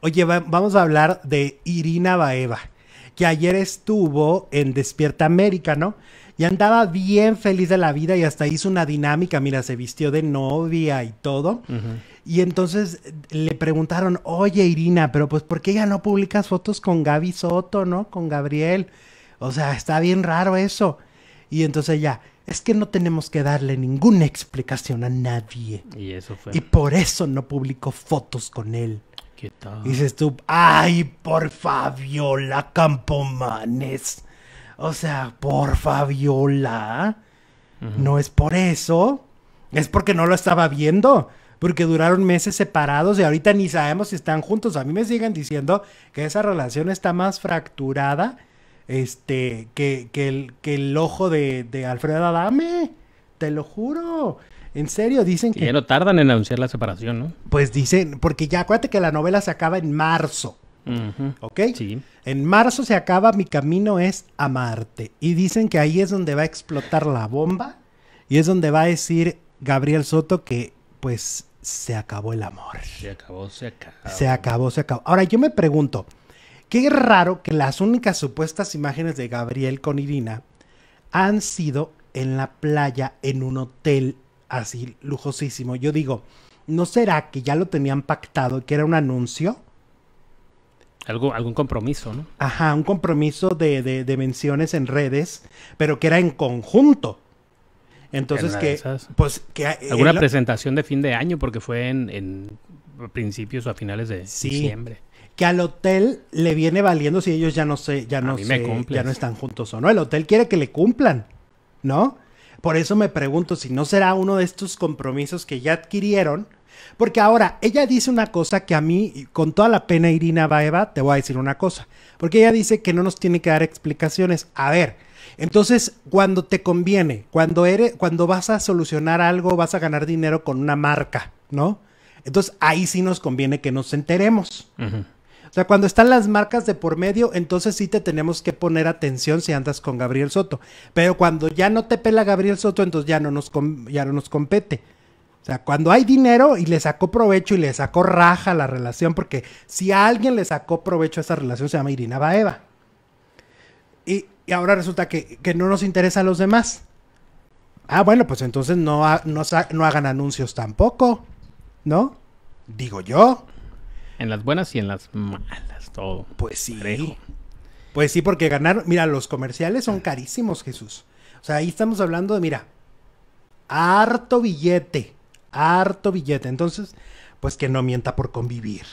Oye, vamos a hablar de Irina Baeva, que ayer estuvo en Despierta América, ¿no? Y andaba bien feliz de la vida y hasta hizo una dinámica, mira, se vistió de novia y todo. Y entonces eh, le preguntaron, oye Irina, pero pues ¿por qué ya no publicas fotos con Gaby Soto, ¿no? Con Gabriel. O sea, está bien raro eso. Y entonces ya, es que no tenemos que darle ninguna explicación a nadie. Y eso fue. Y por eso no publicó fotos con él dices tú, ay, por Fabiola Campomanes. O sea, por Fabiola. No es por eso. Es porque no lo estaba viendo. Porque duraron meses separados y ahorita ni sabemos si están juntos. A mí me siguen diciendo que esa relación está más fracturada este, que, el, que el ojo de, de Alfredo Adame. Te lo juro. En serio, dicen que... Ya no tardan en anunciar la separación, ¿no? Pues dicen, porque ya acuérdate que la novela se acaba en marzo. ¿Ok? Sí. En marzo se acaba Mi Camino es a Marte. Y dicen que ahí es donde va a explotar la bomba. Y es donde va a decir Gabriel Soto que, pues, se acabó el amor. Se acabó, se acabó. Se acabó, se acabó. Ahora, yo me pregunto, qué raro que las únicas supuestas imágenes de Gabriel con Irina han sido en la playa, en un hotel así lujosísimo. Yo digo, ¿no será que ya lo tenían pactado, que era un anuncio? Algo, algún compromiso, ¿no? Ajá, un compromiso de, de, menciones en redes, pero que era en conjunto. Entonces que, pues que eh, alguna eh, presentación de fin de año porque fue en, en principios o a finales de diciembre. Que al hotel le viene valiendo si ellos ya no sé, ya no se ya no están juntos o no. El hotel quiere que le cumplan, ¿no? Por eso me pregunto si no será uno de estos compromisos que ya adquirieron. Porque ahora, ella dice una cosa que a mí, con toda la pena Irina Baeva, te voy a decir una cosa. Porque ella dice que no nos tiene que dar explicaciones. A ver, entonces, cuando te conviene, cuando, eres, cuando vas a solucionar algo, vas a ganar dinero con una marca, ¿no? Entonces, ahí sí nos conviene que nos enteremos. O sea, cuando están las marcas de por medio, entonces sí te tenemos que poner atención si andas con Gabriel Soto. Pero cuando ya no te pela Gabriel Soto, entonces ya no nos, ya no nos compete. O sea, cuando hay dinero y le sacó provecho y le sacó raja la relación, porque si a alguien le sacó provecho a esa relación, se llama Irina Baeva. Y, ahora resulta que, no nos interesa a los demás. Ah, bueno, pues entonces no, no hagan anuncios tampoco, ¿no? Digo yo. En las buenas y en las malas, todo. Pues sí. Pues sí, porque ganar, mira, los comerciales son carísimos, Jesús. O sea, ahí estamos hablando de, mira, harto billete, harto billete. Entonces, pues que no mienta por convivir.